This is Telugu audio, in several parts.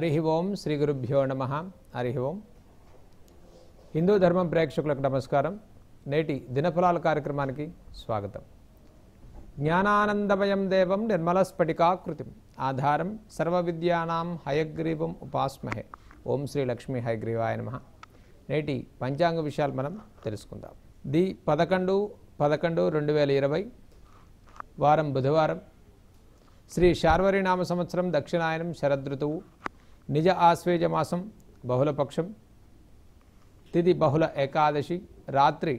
హరి ఓం శ్రీ గురుభ్యో నమ హరి ఓం హిందూ ధర్మం ప్రేక్షకులకు నమస్కారం నేటి దినఫలాల కార్యక్రమానికి స్వాగతం జ్ఞానానందమయం దేవం నిర్మలస్ఫటికాకృతిం ఆధారం సర్వ విద్యానాం హయగ్రీవం ఉపాస్మహే ఓం శ్రీ లక్ష్మీ హయగ్రీవాయ నమ నేటి పంచాంగ విషయాలు మనం తెలుసుకుందాం ది పదకొండు పదకొండు రెండు వేల ఇరవై వారం బుధవారం శ్రీ శార్వరి నామ సంవత్సరం దక్షిణాయనం శరదృతువు నిజ ఆశ్వేజ మాసం బహుళపక్షం తిది బహుళ ఏకాదశి రాత్రి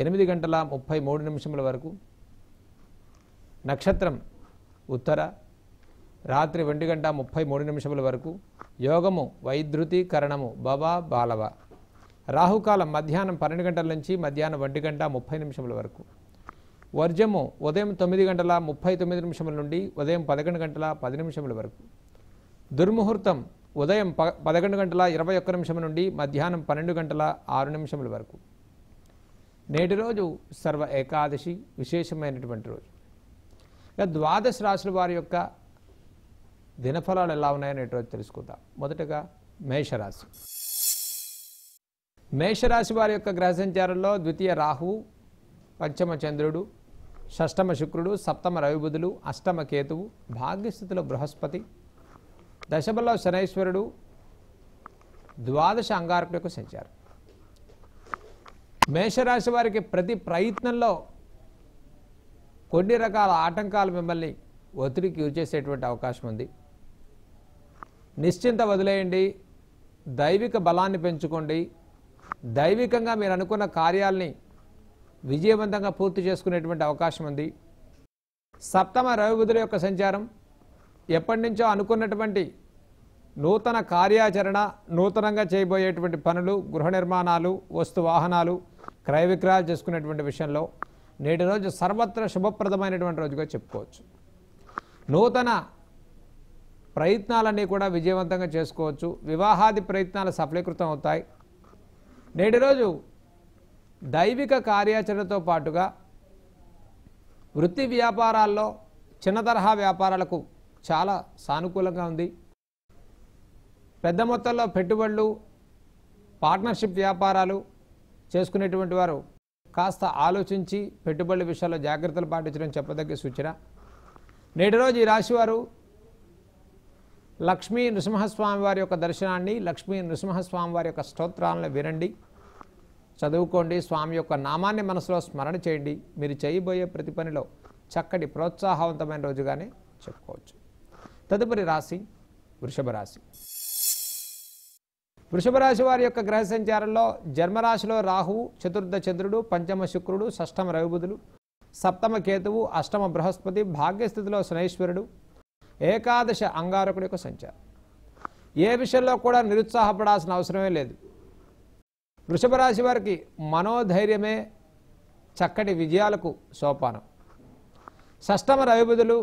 ఎనిమిది గంటల ముప్పై మూడు నిమిషముల వరకు నక్షత్రం ఉత్తర రాత్రి ఒంటి గంట ముప్పై మూడు నిమిషముల వరకు యోగము వైద్యుతీకరణము భవ బాలవ రాహుకాలం మధ్యాహ్నం పన్నెండు గంటల నుంచి మధ్యాహ్నం ఒంటి గంట ముప్పై నిమిషముల వరకు వర్జము ఉదయం తొమ్మిది గంటల ముప్పై తొమ్మిది నిమిషముల నుండి ఉదయం పదకొండు గంటల పది నిమిషముల వరకు దుర్ముహూర్తం ఉదయం ప పదకొండు గంటల ఇరవై ఒక్క నిమిషం నుండి మధ్యాహ్నం పన్నెండు గంటల ఆరు నిమిషముల వరకు నేటి రోజు సర్వ ఏకాదశి విశేషమైనటువంటి రోజు ఇక ద్వాదశ రాశుల వారి యొక్క దినఫలాలు ఎలా ఉన్నాయని రోజు తెలుసుకుందాం మొదటగా మేషరాశి మేషరాశి వారి యొక్క గ్రహ సంచారంలో ద్వితీయ రాహువు పంచమ చంద్రుడు షష్టమ శుక్రుడు సప్తమ రవిబుధులు అష్టమ కేతువు భాగ్యస్థితిలో బృహస్పతి దశబల్లవ శనైశ్వరుడు ద్వాదశ యొక్క సంచారం మేషరాశి వారికి ప్రతి ప్రయత్నంలో కొన్ని రకాల ఆటంకాలు మిమ్మల్ని ఒత్తిడికి గురిచేసేటువంటి అవకాశం ఉంది నిశ్చింత వదిలేయండి దైవిక బలాన్ని పెంచుకోండి దైవికంగా మీరు అనుకున్న కార్యాలని విజయవంతంగా పూర్తి చేసుకునేటువంటి అవకాశం ఉంది సప్తమ రవి బుధుల యొక్క సంచారం ఎప్పటి నుంచో అనుకున్నటువంటి నూతన కార్యాచరణ నూతనంగా చేయబోయేటువంటి పనులు గృహ నిర్మాణాలు వస్తు వాహనాలు క్రయ విక్రయాలు చేసుకునేటువంటి విషయంలో నేటి రోజు సర్వత్ర శుభప్రదమైనటువంటి రోజుగా చెప్పుకోవచ్చు నూతన ప్రయత్నాలన్నీ కూడా విజయవంతంగా చేసుకోవచ్చు వివాహాది ప్రయత్నాలు సఫలీకృతం అవుతాయి నేటి రోజు దైవిక కార్యాచరణతో పాటుగా వృత్తి వ్యాపారాల్లో చిన్న తరహా వ్యాపారాలకు చాలా సానుకూలంగా ఉంది పెద్ద మొత్తంలో పెట్టుబడులు పార్ట్నర్షిప్ వ్యాపారాలు చేసుకునేటువంటి వారు కాస్త ఆలోచించి పెట్టుబడుల విషయాల్లో జాగ్రత్తలు పాటించడం చెప్పదగ్గ సూచన నేటి రోజు ఈ రాశివారు లక్ష్మీ నృసింహస్వామి వారి యొక్క దర్శనాన్ని లక్ష్మీ నృసింహస్వామి వారి యొక్క స్తోత్రాలను వినండి చదువుకోండి స్వామి యొక్క నామాన్ని మనసులో స్మరణ చేయండి మీరు చేయబోయే ప్రతి పనిలో చక్కటి ప్రోత్సాహవంతమైన రోజుగానే చెప్పుకోవచ్చు తదుపరి రాశి వృషభ రాశి వృషభ రాశి వారి యొక్క గ్రహ సంచారంలో జన్మరాశిలో రాహువు చతుర్థ చంద్రుడు పంచమ శుక్రుడు షష్టమ రవిబుధులు సప్తమ కేతువు అష్టమ బృహస్పతి భాగ్యస్థితిలో శనైశ్వరుడు ఏకాదశ అంగారకుడి యొక్క సంచారం ఏ విషయంలో కూడా నిరుత్సాహపడాల్సిన అవసరమే లేదు వృషభ రాశి వారికి మనోధైర్యమే చక్కటి విజయాలకు సోపానం షష్టమ రవిబుధులు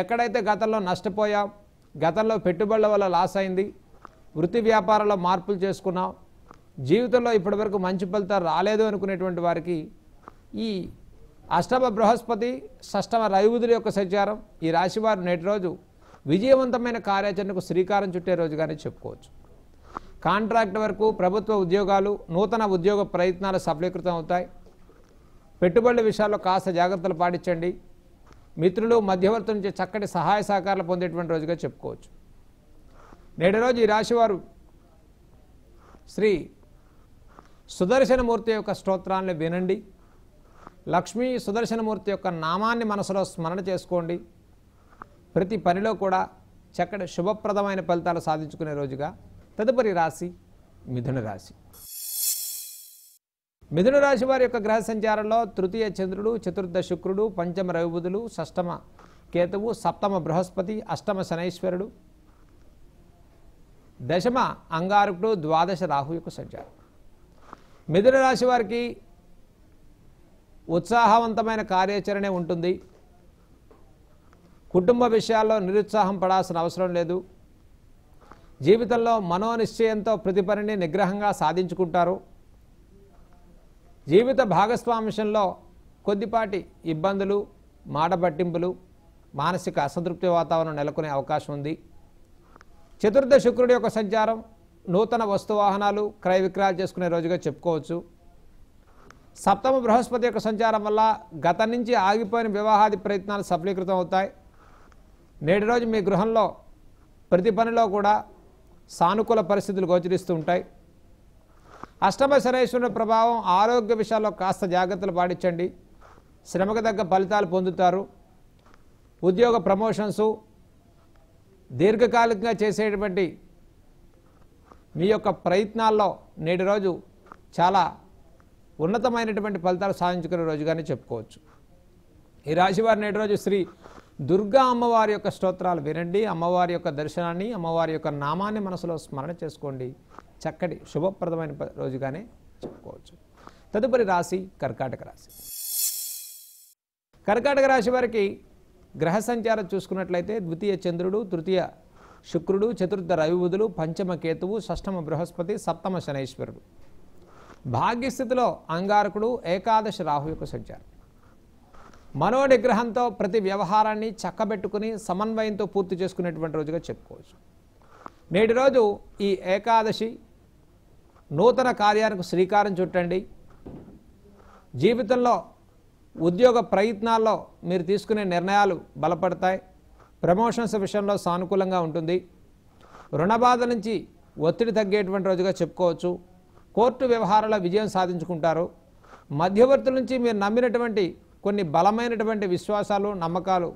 ఎక్కడైతే గతంలో నష్టపోయాం గతంలో పెట్టుబడుల వల్ల లాస్ అయింది వృత్తి వ్యాపారంలో మార్పులు చేసుకున్నాం జీవితంలో ఇప్పటివరకు మంచి ఫలితాలు రాలేదు అనుకునేటువంటి వారికి ఈ అష్టమ బృహస్పతి షష్టమ రవిబుధుల యొక్క సంచారం ఈ రాశివారు నేటి రోజు విజయవంతమైన కార్యాచరణకు శ్రీకారం చుట్టే రోజుగానే చెప్పుకోవచ్చు కాంట్రాక్ట్ వరకు ప్రభుత్వ ఉద్యోగాలు నూతన ఉద్యోగ ప్రయత్నాలు సఫలీకృతం అవుతాయి పెట్టుబడుల విషయాల్లో కాస్త జాగ్రత్తలు పాటించండి మిత్రులు మధ్యవర్తుల నుంచి చక్కటి సహాయ సహకారాలు పొందేటువంటి రోజుగా చెప్పుకోవచ్చు నేటి రోజు ఈ రాశివారు శ్రీ సుదర్శనమూర్తి యొక్క స్తోత్రాన్ని వినండి లక్ష్మీ సుదర్శనమూర్తి యొక్క నామాన్ని మనసులో స్మరణ చేసుకోండి ప్రతి పనిలో కూడా చక్కటి శుభప్రదమైన ఫలితాలు సాధించుకునే రోజుగా తదుపరి రాశి మిథున రాశి మిథున రాశి వారి యొక్క గ్రహ సంచారంలో తృతీయ చంద్రుడు చతుర్థ శుక్రుడు పంచమ రవిబుధులు షష్టమ కేతువు సప్తమ బృహస్పతి అష్టమ శనైశ్వరుడు దశమ అంగారకుడు ద్వాదశ రాహు యొక్క సంచారం మిథున రాశి వారికి ఉత్సాహవంతమైన కార్యాచరణే ఉంటుంది కుటుంబ విషయాల్లో నిరుత్సాహం పడాల్సిన అవసరం లేదు జీవితంలో మనోనిశ్చయంతో ప్రతి పనిని నిగ్రహంగా సాధించుకుంటారు జీవిత భాగస్వాంశంలో కొద్దిపాటి ఇబ్బందులు మాట పట్టింపులు మానసిక అసంతృప్తి వాతావరణం నెలకొనే అవకాశం ఉంది చతుర్థ శుక్రుడి యొక్క సంచారం నూతన వస్తువాహనాలు క్రయ విక్రయాలు చేసుకునే రోజుగా చెప్పుకోవచ్చు సప్తమ బృహస్పతి యొక్క సంచారం వల్ల గత నుంచి ఆగిపోయిన వివాహాది ప్రయత్నాలు సఫలీకృతం అవుతాయి నేటి రోజు మీ గృహంలో ప్రతి పనిలో కూడా సానుకూల పరిస్థితులు గోచరిస్తూ ఉంటాయి అష్టమ శనేశ్వరుని ప్రభావం ఆరోగ్య విషయాల్లో కాస్త జాగ్రత్తలు పాటించండి శ్రమకు తగ్గ ఫలితాలు పొందుతారు ఉద్యోగ ప్రమోషన్సు దీర్ఘకాలికంగా చేసేటువంటి మీ యొక్క ప్రయత్నాల్లో నేటి రోజు చాలా ఉన్నతమైనటువంటి ఫలితాలు సాధించుకునే రోజుగానే చెప్పుకోవచ్చు ఈ రాశివారి నేటి రోజు శ్రీ దుర్గా అమ్మవారి యొక్క స్తోత్రాలు వినండి అమ్మవారి యొక్క దర్శనాన్ని అమ్మవారి యొక్క నామాన్ని మనసులో స్మరణ చేసుకోండి చక్కటి శుభప్రదమైన రోజుగానే చెప్పుకోవచ్చు తదుపరి రాశి కర్కాటక రాశి కర్కాటక రాశి వారికి గ్రహ సంచారం చూసుకున్నట్లయితే ద్వితీయ చంద్రుడు తృతీయ శుక్రుడు చతుర్థ రవిబుధులు పంచమ కేతువు షష్టమ బృహస్పతి సప్తమ శనైశ్వరుడు భాగ్యస్థితిలో అంగారకుడు ఏకాదశ రాహు యొక్క సంచారం మనోనిగ్రహంతో ప్రతి వ్యవహారాన్ని చక్కబెట్టుకుని సమన్వయంతో పూర్తి చేసుకునేటువంటి రోజుగా చెప్పుకోవచ్చు నేటి రోజు ఈ ఏకాదశి నూతన కార్యానికి శ్రీకారం చుట్టండి జీవితంలో ఉద్యోగ ప్రయత్నాల్లో మీరు తీసుకునే నిర్ణయాలు బలపడతాయి ప్రమోషన్స్ విషయంలో సానుకూలంగా ఉంటుంది రుణ బాధ నుంచి ఒత్తిడి తగ్గేటువంటి రోజుగా చెప్పుకోవచ్చు కోర్టు వ్యవహారాల విజయం సాధించుకుంటారు మధ్యవర్తుల నుంచి మీరు నమ్మినటువంటి కొన్ని బలమైనటువంటి విశ్వాసాలు నమ్మకాలు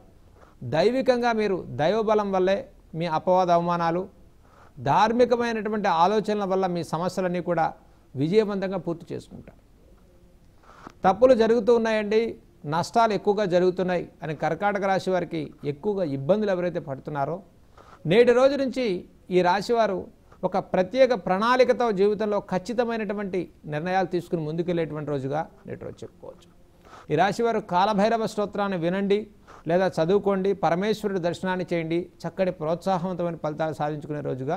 దైవికంగా మీరు దైవబలం వల్లే మీ అపవాద అవమానాలు ధార్మికమైనటువంటి ఆలోచనల వల్ల మీ సమస్యలన్నీ కూడా విజయవంతంగా పూర్తి చేసుకుంటారు తప్పులు జరుగుతూ ఉన్నాయండి నష్టాలు ఎక్కువగా జరుగుతున్నాయి అని కర్కాటక రాశి వారికి ఎక్కువగా ఇబ్బందులు ఎవరైతే పడుతున్నారో నేటి రోజు నుంచి ఈ రాశివారు ఒక ప్రత్యేక ప్రణాళికతో జీవితంలో ఖచ్చితమైనటువంటి నిర్ణయాలు తీసుకుని ముందుకెళ్లేటువంటి రోజుగా నేటి రోజు చెప్పుకోవచ్చు ఈ రాశివారు కాలభైరవ స్తోత్రాన్ని వినండి లేదా చదువుకోండి పరమేశ్వరుడు దర్శనాన్ని చేయండి చక్కటి ప్రోత్సాహవంతమైన ఫలితాలు సాధించుకునే రోజుగా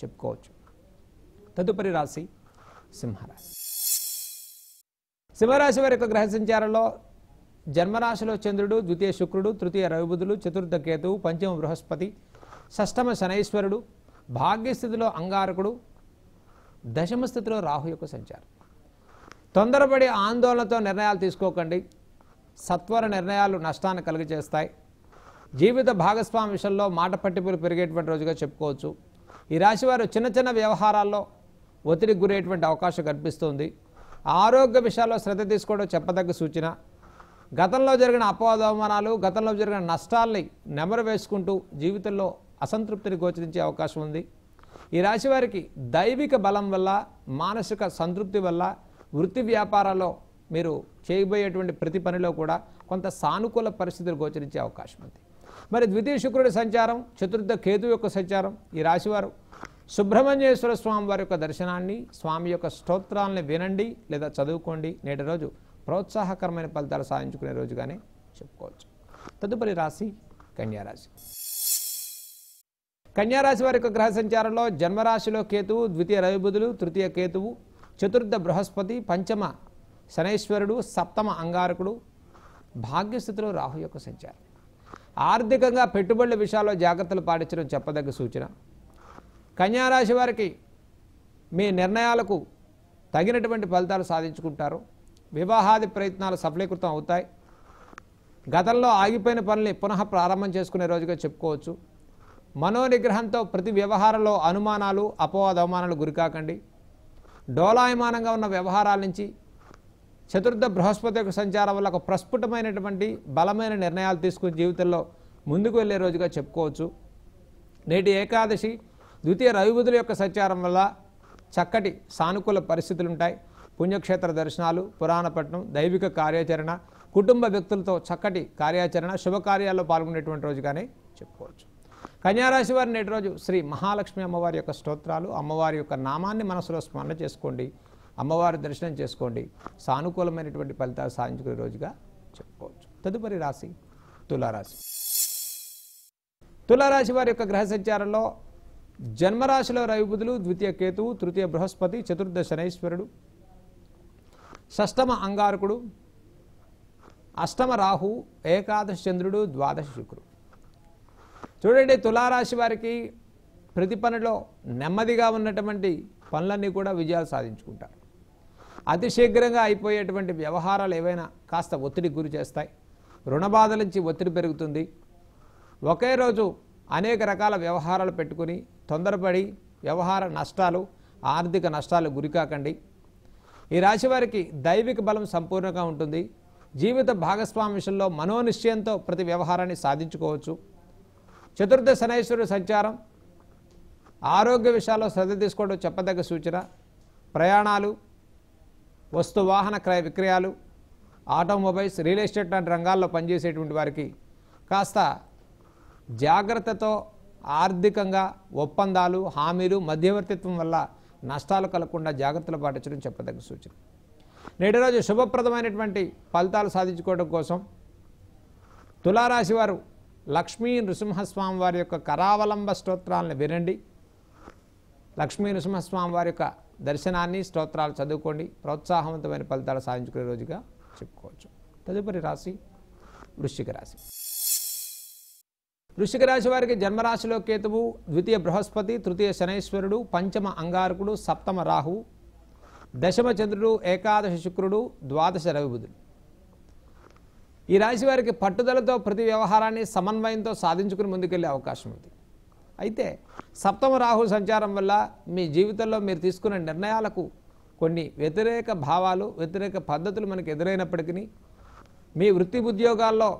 చెప్పుకోవచ్చు తదుపరి రాశి సింహరాశి సింహరాశి వారి యొక్క గ్రహ సంచారంలో జన్మరాశిలో చంద్రుడు ద్వితీయ శుక్రుడు తృతీయ రవిబుధులు చతుర్థ కేతువు పంచమ బృహస్పతి షష్టమ శనైశ్వరుడు భాగ్యస్థితిలో అంగారకుడు దశమ స్థితిలో రాహు యొక్క సంచారం తొందరపడి ఆందోళనతో నిర్ణయాలు తీసుకోకండి సత్వర నిర్ణయాలు నష్టాన్ని కలుగజేస్తాయి జీవిత భాగస్వామి విషయంలో మాట పట్టింపులు పెరిగేటువంటి రోజుగా చెప్పుకోవచ్చు ఈ రాశివారు చిన్న చిన్న వ్యవహారాల్లో ఒత్తిడికి గురయ్యేటువంటి అవకాశం కనిపిస్తుంది ఆరోగ్య విషయాల్లో శ్రద్ధ తీసుకోవడం చెప్పదగ్గ సూచన గతంలో జరిగిన అపవాదవమానాలు గతంలో జరిగిన నష్టాల్ని నెమరు వేసుకుంటూ జీవితంలో అసంతృప్తిని గోచరించే అవకాశం ఉంది ఈ రాశి వారికి దైవిక బలం వల్ల మానసిక సంతృప్తి వల్ల వృత్తి వ్యాపారాల్లో మీరు చేయబోయేటువంటి ప్రతి పనిలో కూడా కొంత సానుకూల పరిస్థితులు గోచరించే అవకాశం ఉంది మరి ద్వితీయ శుక్రుడి సంచారం చతుర్థ కేతు యొక్క సంచారం ఈ రాశివారు సుబ్రహ్మణ్యేశ్వర స్వామి వారి యొక్క దర్శనాన్ని స్వామి యొక్క స్తోత్రాలని వినండి లేదా చదువుకోండి నేటి రోజు ప్రోత్సాహకరమైన ఫలితాలు సాధించుకునే రోజుగానే చెప్పుకోవచ్చు తదుపరి రాశి కన్యారాశి కన్యారాశి వారి యొక్క గ్రహ సంచారంలో జన్మరాశిలో కేతువు ద్వితీయ రవిబుధులు తృతీయ కేతువు చతుర్థ బృహస్పతి పంచమ శనైశ్వరుడు సప్తమ అంగారకుడు భాగ్యస్థితిలో రాహు యొక్క సంచారం ఆర్థికంగా పెట్టుబడుల విషయాల్లో జాగ్రత్తలు పాటించడం చెప్పదగ్గ సూచన కన్యారాశి వారికి మీ నిర్ణయాలకు తగినటువంటి ఫలితాలు సాధించుకుంటారు వివాహాది ప్రయత్నాలు సఫలీకృతం అవుతాయి గతంలో ఆగిపోయిన పనుల్ని పునః ప్రారంభం చేసుకునే రోజుగా చెప్పుకోవచ్చు మనోనిగ్రహంతో ప్రతి వ్యవహారంలో అనుమానాలు అవమానాలు గురికాకండి డోలాయమానంగా ఉన్న వ్యవహారాల నుంచి చతుర్థ బృహస్పతి యొక్క సంచారం వల్ల ఒక ప్రస్ఫుటమైనటువంటి బలమైన నిర్ణయాలు తీసుకుని జీవితంలో ముందుకు వెళ్ళే రోజుగా చెప్పుకోవచ్చు నేటి ఏకాదశి ద్వితీయ రవిబుధుల యొక్క సంచారం వల్ల చక్కటి సానుకూల పరిస్థితులు ఉంటాయి పుణ్యక్షేత్ర దర్శనాలు పురాణపట్నం దైవిక కార్యాచరణ కుటుంబ వ్యక్తులతో చక్కటి కార్యాచరణ శుభకార్యాల్లో పాల్గొనేటువంటి రోజుగానే చెప్పుకోవచ్చు కన్యారాశి వారి నేటి రోజు శ్రీ మహాలక్ష్మి అమ్మవారి యొక్క స్తోత్రాలు అమ్మవారి యొక్క నామాన్ని మనసులో స్మరణ చేసుకోండి అమ్మవారి దర్శనం చేసుకోండి సానుకూలమైనటువంటి ఫలితాలు సాధించుకునే రోజుగా చెప్పుకోవచ్చు తదుపరి రాశి తులారాశి తులారాశి వారి యొక్క గ్రహ సంచారంలో జన్మరాశిలో రవిబుధులు ద్వితీయ కేతువు తృతీయ బృహస్పతి చతుర్థ శనైశ్వరుడు షష్టమ అంగారకుడు అష్టమ రాహు ఏకాదశ చంద్రుడు ద్వాదశ శుక్రుడు చూడండి తులారాశి వారికి ప్రతి పనిలో నెమ్మదిగా ఉన్నటువంటి పనులన్నీ కూడా విజయాలు సాధించుకుంటారు అతి శీఘ్రంగా అయిపోయేటువంటి వ్యవహారాలు ఏవైనా కాస్త ఒత్తిడి గురి చేస్తాయి రుణ నుంచి ఒత్తిడి పెరుగుతుంది ఒకే రోజు అనేక రకాల వ్యవహారాలు పెట్టుకుని తొందరపడి వ్యవహార నష్టాలు ఆర్థిక నష్టాలు గురికాకండి ఈ రాశి వారికి దైవిక బలం సంపూర్ణంగా ఉంటుంది జీవిత భాగస్వామి విషయంలో మనోనిశ్చయంతో ప్రతి వ్యవహారాన్ని సాధించుకోవచ్చు చతుర్థ శనైశ్వరుడు సంచారం ఆరోగ్య విషయాల్లో శ్రద్ధ తీసుకోవడం చెప్పదగ్గ సూచన ప్రయాణాలు వస్తు వాహన క్రయ విక్రయాలు ఆటోమొబైల్స్ రియల్ ఎస్టేట్ లాంటి రంగాల్లో పనిచేసేటువంటి వారికి కాస్త జాగ్రత్తతో ఆర్థికంగా ఒప్పందాలు హామీలు మధ్యవర్తిత్వం వల్ల నష్టాలు కలగకుండా జాగ్రత్తలు పాటించడం చెప్పదగ్గ సూచన నేటి రోజు శుభప్రదమైనటువంటి ఫలితాలు సాధించుకోవడం కోసం తులారాశి వారు లక్ష్మీ నృసింహస్వామి వారి యొక్క కరావలంబ స్తోత్రాలను వినండి లక్ష్మీ నృసింహస్వామి వారి యొక్క దర్శనాన్ని స్తోత్రాలు చదువుకోండి ప్రోత్సాహవంతమైన ఫలితాలు సాధించుకునే రోజుగా చెప్పుకోవచ్చు తదుపరి రాశి వృశ్చిక రాశి వృషిక రాశి వారికి జన్మరాశిలో కేతువు ద్వితీయ బృహస్పతి తృతీయ శనైశ్వరుడు పంచమ అంగారకుడు సప్తమ రాహు దశమ చంద్రుడు ఏకాదశ శుక్రుడు ద్వాదశ రవిబుధుడు ఈ రాశి వారికి పట్టుదలతో ప్రతి వ్యవహారాన్ని సమన్వయంతో సాధించుకుని ముందుకెళ్లే అవకాశం ఉంది అయితే సప్తమ రాహు సంచారం వల్ల మీ జీవితంలో మీరు తీసుకున్న నిర్ణయాలకు కొన్ని వ్యతిరేక భావాలు వ్యతిరేక పద్ధతులు మనకు ఎదురైనప్పటికీ మీ వృత్తి ఉద్యోగాల్లో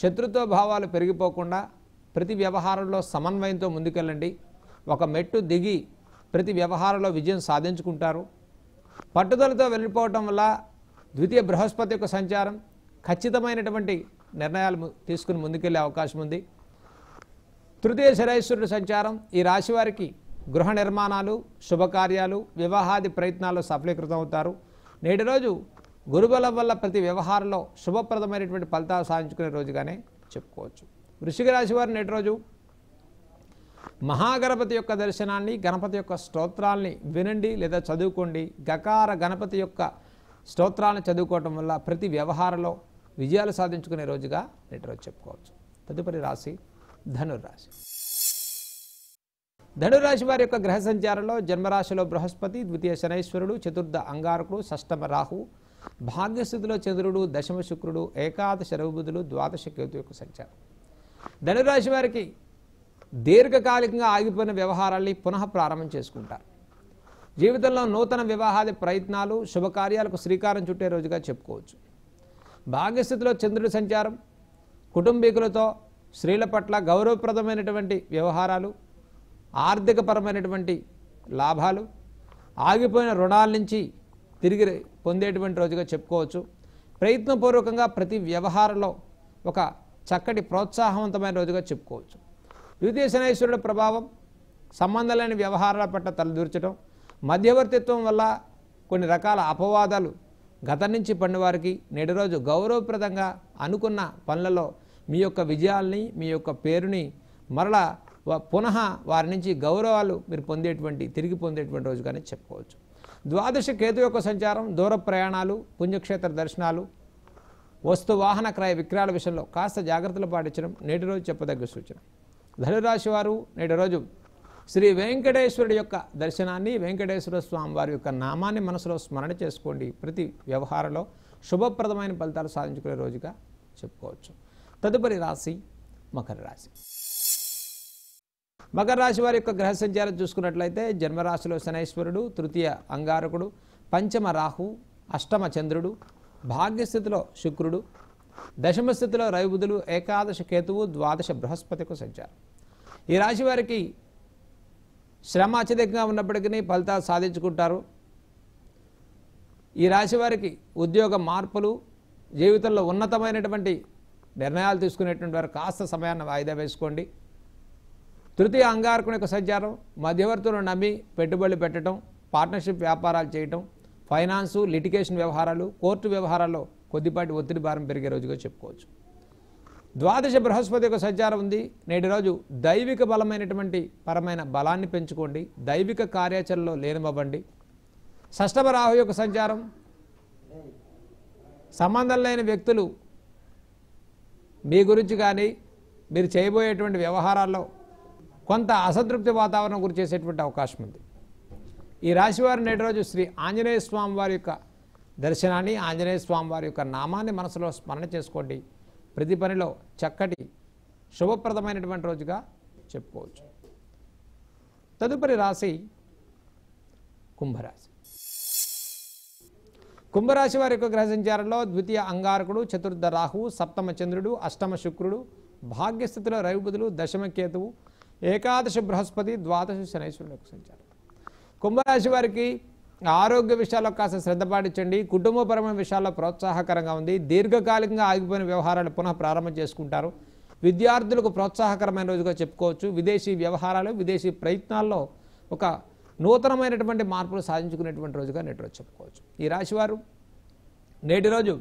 శత్రుత్వ భావాలు పెరిగిపోకుండా ప్రతి వ్యవహారంలో సమన్వయంతో ముందుకెళ్ళండి ఒక మెట్టు దిగి ప్రతి వ్యవహారంలో విజయం సాధించుకుంటారు పట్టుదలతో వెళ్ళిపోవటం వల్ల ద్వితీయ బృహస్పతి యొక్క సంచారం ఖచ్చితమైనటువంటి నిర్ణయాలు తీసుకుని ముందుకెళ్లే అవకాశం ఉంది తృతీయ శరేశ్వరుడు సంచారం ఈ రాశివారికి గృహ నిర్మాణాలు శుభకార్యాలు వివాహాది ప్రయత్నాలు సఫలీకృతం అవుతారు నేటి రోజు గురుబలం వల్ల ప్రతి వ్యవహారంలో శుభప్రదమైనటువంటి ఫలితాలు సాధించుకునే రోజుగానే చెప్పుకోవచ్చు వృషిక రాశి వారు నేటి రోజు మహాగణపతి యొక్క దర్శనాన్ని గణపతి యొక్క స్తోత్రాల్ని వినండి లేదా చదువుకోండి గకార గణపతి యొక్క స్తోత్రాలను చదువుకోవటం వల్ల ప్రతి వ్యవహారంలో విజయాలు సాధించుకునే రోజుగా నేటి రోజు చెప్పుకోవచ్చు తదుపరి రాశి ధనుర్రాశి ధనురాశి వారి యొక్క గ్రహ సంచారంలో జన్మరాశిలో బృహస్పతి ద్వితీయ శనైశ్వరుడు చతుర్థ అంగారకుడు షష్టమ రాహు భాగ్యస్థితిలో చంద్రుడు దశమ శుక్రుడు ఏకాదశ రవిబుధులు ద్వాదశ కేతు యొక్క సంచారం ధనురాశి వారికి దీర్ఘకాలికంగా ఆగిపోయిన వ్యవహారాల్ని పునః ప్రారంభం చేసుకుంటారు జీవితంలో నూతన వివాహాది ప్రయత్నాలు శుభకార్యాలకు శ్రీకారం చుట్టే రోజుగా చెప్పుకోవచ్చు భాగ్యస్థితిలో చంద్రుడి సంచారం కుటుంబీకులతో స్త్రీల పట్ల గౌరవప్రదమైనటువంటి వ్యవహారాలు ఆర్థికపరమైనటువంటి లాభాలు ఆగిపోయిన రుణాల నుంచి తిరిగి పొందేటువంటి రోజుగా చెప్పుకోవచ్చు ప్రయత్నపూర్వకంగా ప్రతి వ్యవహారంలో ఒక చక్కటి ప్రోత్సాహవంతమైన రోజుగా చెప్పుకోవచ్చు ద్వితీయ శనేశ్వరుడు ప్రభావం సంబంధం లేని వ్యవహారాల పట్ల తలదూర్చడం మధ్యవర్తిత్వం వల్ల కొన్ని రకాల అపవాదాలు గతం నుంచి పడిన వారికి నేటి రోజు గౌరవప్రదంగా అనుకున్న పనులలో మీ యొక్క విజయాల్ని మీ యొక్క పేరుని మరలా పునః వారి నుంచి గౌరవాలు మీరు పొందేటువంటి తిరిగి పొందేటువంటి కానీ చెప్పుకోవచ్చు ద్వాదశ కేతు యొక్క సంచారం దూర ప్రయాణాలు పుణ్యక్షేత్ర దర్శనాలు వస్తు వాహన క్రయ విక్రయాల విషయంలో కాస్త జాగ్రత్తలు పాటించడం నేటి రోజు చెప్పదగ్గ సూచన ధనురాశి వారు నేటి రోజు శ్రీ వెంకటేశ్వరుడి యొక్క దర్శనాన్ని వెంకటేశ్వర స్వామి వారి యొక్క నామాన్ని మనసులో స్మరణ చేసుకోండి ప్రతి వ్యవహారంలో శుభప్రదమైన ఫలితాలు సాధించుకునే రోజుగా చెప్పుకోవచ్చు తదుపరి రాశి మకర రాశి మకర రాశి వారి యొక్క గ్రహ సంచారం చూసుకున్నట్లయితే జన్మరాశిలో శనైశ్వరుడు తృతీయ అంగారకుడు పంచమ రాహు అష్టమ చంద్రుడు భాగ్యస్థితిలో శుక్రుడు దశమ స్థితిలో రవిబుధులు ఏకాదశ కేతువు ద్వాదశ బృహస్పతికు సంచారం ఈ రాశి వారికి శ్రమ అత్యధికంగా ఉన్నప్పటికీ ఫలితాలు సాధించుకుంటారు ఈ రాశి వారికి ఉద్యోగ మార్పులు జీవితంలో ఉన్నతమైనటువంటి నిర్ణయాలు తీసుకునేటువంటి వారు కాస్త సమయాన్ని వాయిదా వేసుకోండి తృతీయ అంగారకుని యొక్క సంచారం మధ్యవర్తులను నమ్మి పెట్టుబడులు పెట్టడం పార్ట్నర్షిప్ వ్యాపారాలు చేయటం ఫైనాన్సు లిటికేషన్ వ్యవహారాలు కోర్టు వ్యవహారాల్లో కొద్దిపాటి ఒత్తిడి భారం పెరిగే రోజుగా చెప్పుకోవచ్చు ద్వాదశ బృహస్పతి యొక్క సంచారం ఉంది నేటి రోజు దైవిక బలమైనటువంటి పరమైన బలాన్ని పెంచుకోండి దైవిక కార్యాచరణలో లేనివ్వండి షష్టమ రాహు యొక్క సంచారం సంబంధం లేని వ్యక్తులు మీ గురించి కానీ మీరు చేయబోయేటువంటి వ్యవహారాల్లో కొంత అసంతృప్తి వాతావరణం గురి చేసేటువంటి అవకాశం ఉంది ఈ రాశివారి నేటి రోజు శ్రీ ఆంజనేయ స్వామి వారి యొక్క దర్శనాన్ని ఆంజనేయ స్వామి వారి యొక్క నామాన్ని మనసులో స్మరణ చేసుకోండి ప్రతి పనిలో చక్కటి శుభప్రదమైనటువంటి రోజుగా చెప్పుకోవచ్చు తదుపరి రాశి కుంభరాశి కుంభరాశి వారి యొక్క గ్రహ సంచారంలో ద్వితీయ అంగారకుడు చతుర్థ రాహువు సప్తమ చంద్రుడు అష్టమ శుక్రుడు భాగ్యస్థితిలో రవిబుధులు దశమ కేతువు ఏకాదశ బృహస్పతి ద్వాదశ శనేశ్వరుడు యొక్క సంచారం కుంభరాశి వారికి ఆరోగ్య విషయాల్లో కాస్త శ్రద్ధ పాటించండి కుటుంబపరమైన విషయాల్లో ప్రోత్సాహకరంగా ఉంది దీర్ఘకాలికంగా ఆగిపోయిన వ్యవహారాలు పునః ప్రారంభం చేసుకుంటారు విద్యార్థులకు ప్రోత్సాహకరమైన రోజుగా చెప్పుకోవచ్చు విదేశీ వ్యవహారాలు విదేశీ ప్రయత్నాల్లో ఒక నూతనమైనటువంటి మార్పులు సాధించుకునేటువంటి రోజుగా నేటి రోజు చెప్పుకోవచ్చు ఈ రాశివారు నేటి రోజు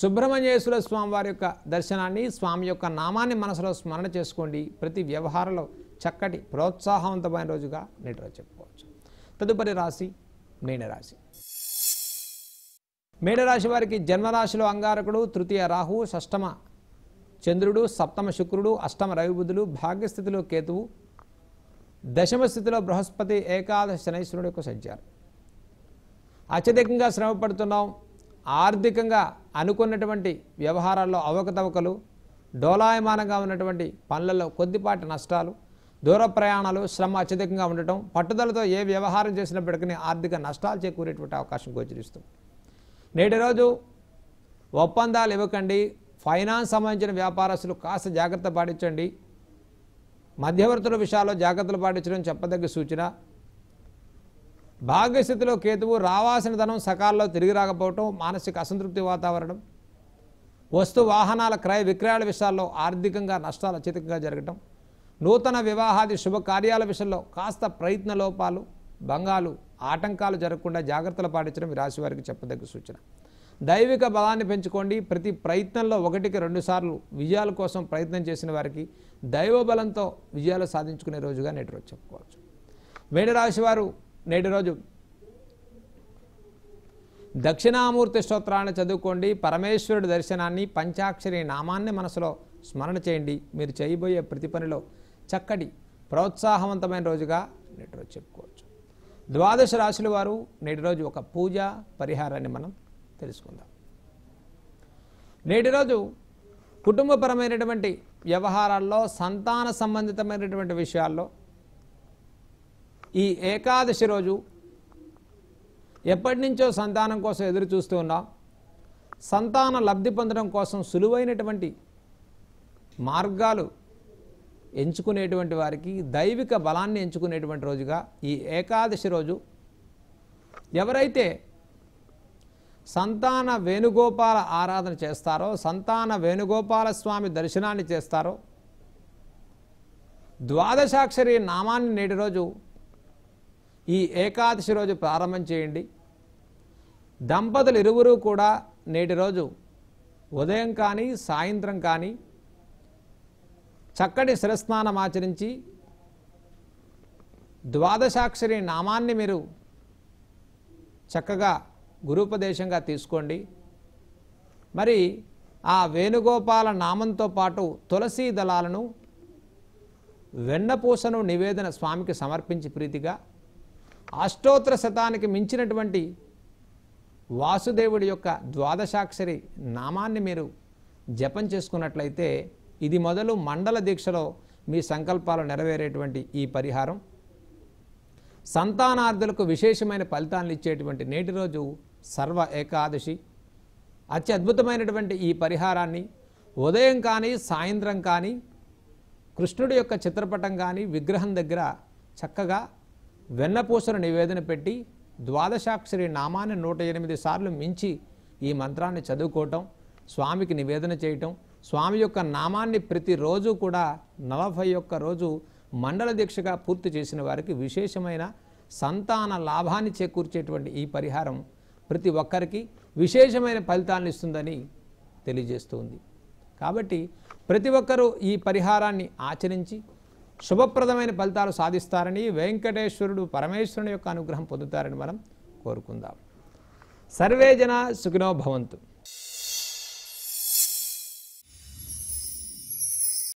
సుబ్రహ్మణ్యేశ్వర స్వామి వారి యొక్క దర్శనాన్ని స్వామి యొక్క నామాన్ని మనసులో స్మరణ చేసుకోండి ప్రతి వ్యవహారంలో చక్కటి ప్రోత్సాహవంతమైన రోజుగా నేటి రోజు చెప్పుకోవచ్చు తదుపరి రాశి మీనరాశి మీనరాశి వారికి జన్మరాశిలో అంగారకుడు తృతీయ రాహు షష్టమ చంద్రుడు సప్తమ శుక్రుడు అష్టమ రవిబుద్ధులు భాగ్యస్థితిలో కేతువు దశమ స్థితిలో బృహస్పతి ఏకాదశ శనైశ్వరుడు యొక్క సంచారం అత్యధికంగా శ్రమ పడుతున్నాం ఆర్థికంగా అనుకున్నటువంటి వ్యవహారాల్లో అవకతవకలు డోలాయమానంగా ఉన్నటువంటి పనులలో కొద్దిపాటి నష్టాలు దూర ప్రయాణాలు శ్రమ అత్యధికంగా ఉండటం పట్టుదలతో ఏ వ్యవహారం చేసినప్పటికీ ఆర్థిక నష్టాలు చేకూరేటువంటి అవకాశం గోచరిస్తుంది నేటి రోజు ఒప్పందాలు ఇవ్వకండి ఫైనాన్స్ సంబంధించిన వ్యాపారస్తులు కాస్త జాగ్రత్త పాటించండి మధ్యవర్తుల విషయాల్లో జాగ్రత్తలు పాటించడం చెప్పదగ్గ సూచన భాగ్యస్థితిలో కేతువు రావాల్సిన ధనం సకాల్లో తిరిగి రాకపోవటం మానసిక అసంతృప్తి వాతావరణం వస్తు వాహనాల క్రయ విక్రయాల విషయాల్లో ఆర్థికంగా నష్టాలు అత్యధికంగా జరగటం నూతన వివాహాది శుభకార్యాల విషయంలో కాస్త ప్రయత్న లోపాలు భంగాలు ఆటంకాలు జరగకుండా జాగ్రత్తలు పాటించడం రాశివారికి చెప్పదగ్గ సూచన దైవిక బలాన్ని పెంచుకోండి ప్రతి ప్రయత్నంలో ఒకటికి రెండుసార్లు విజయాల కోసం ప్రయత్నం చేసిన వారికి దైవ బలంతో విజయాలు సాధించుకునే రోజుగా నేటి రోజు చెప్పుకోవచ్చు మేడరాశి వారు నేటి రోజు దక్షిణామూర్తి స్తోత్రాన్ని చదువుకోండి పరమేశ్వరుడి దర్శనాన్ని పంచాక్షరి నామాన్ని మనసులో స్మరణ చేయండి మీరు చేయబోయే ప్రతి పనిలో చక్కటి ప్రోత్సాహవంతమైన రోజుగా నేటి రోజు చెప్పుకోవచ్చు ద్వాదశ రాశుల వారు నేటి రోజు ఒక పూజ పరిహారాన్ని మనం తెలుసుకుందాం నేటి రోజు కుటుంబపరమైనటువంటి వ్యవహారాల్లో సంతాన సంబంధితమైనటువంటి విషయాల్లో ఈ ఏకాదశి రోజు ఎప్పటి నుంచో సంతానం కోసం ఎదురు చూస్తూ ఉన్నాం సంతాన లబ్ధి పొందడం కోసం సులువైనటువంటి మార్గాలు ఎంచుకునేటువంటి వారికి దైవిక బలాన్ని ఎంచుకునేటువంటి రోజుగా ఈ ఏకాదశి రోజు ఎవరైతే సంతాన వేణుగోపాల ఆరాధన చేస్తారో సంతాన వేణుగోపాల స్వామి దర్శనాన్ని చేస్తారో ద్వాదశాక్షరి నామాన్ని నేటి రోజు ఈ ఏకాదశి రోజు ప్రారంభం చేయండి దంపతులు ఇరువురు కూడా నేటి రోజు ఉదయం కానీ సాయంత్రం కానీ చక్కటి శిరస్నానం ఆచరించి ద్వాదశాక్షరి నామాన్ని మీరు చక్కగా గురుపదేశంగా తీసుకోండి మరి ఆ వేణుగోపాల నామంతో పాటు తులసీ దళాలను వెన్నపూసను నివేదన స్వామికి సమర్పించి ప్రీతిగా అష్టోత్తర శతానికి మించినటువంటి వాసుదేవుడి యొక్క ద్వాదశాక్షరి నామాన్ని మీరు జపం చేసుకున్నట్లయితే ఇది మొదలు మండల దీక్షలో మీ సంకల్పాలు నెరవేరేటువంటి ఈ పరిహారం సంతానార్థులకు విశేషమైన ఫలితాలను ఇచ్చేటువంటి నేటి రోజు సర్వ ఏకాదశి అత్యద్భుతమైనటువంటి ఈ పరిహారాన్ని ఉదయం కానీ సాయంత్రం కానీ కృష్ణుడి యొక్క చిత్రపటం కానీ విగ్రహం దగ్గర చక్కగా వెన్నపూసను నివేదన పెట్టి ద్వాదశాక్షరి నామాన్ని నూట ఎనిమిది సార్లు మించి ఈ మంత్రాన్ని చదువుకోవటం స్వామికి నివేదన చేయటం స్వామి యొక్క నామాన్ని ప్రతిరోజు కూడా నలభై ఒక్క రోజు మండల దీక్షగా పూర్తి చేసిన వారికి విశేషమైన సంతాన లాభాన్ని చేకూర్చేటువంటి ఈ పరిహారం ప్రతి ఒక్కరికి విశేషమైన ఫలితాలను ఇస్తుందని తెలియజేస్తుంది కాబట్టి ప్రతి ఒక్కరూ ఈ పరిహారాన్ని ఆచరించి శుభప్రదమైన ఫలితాలు సాధిస్తారని వెంకటేశ్వరుడు పరమేశ్వరుని యొక్క అనుగ్రహం పొందుతారని మనం కోరుకుందాం సర్వే జన సుఖినో భవంతు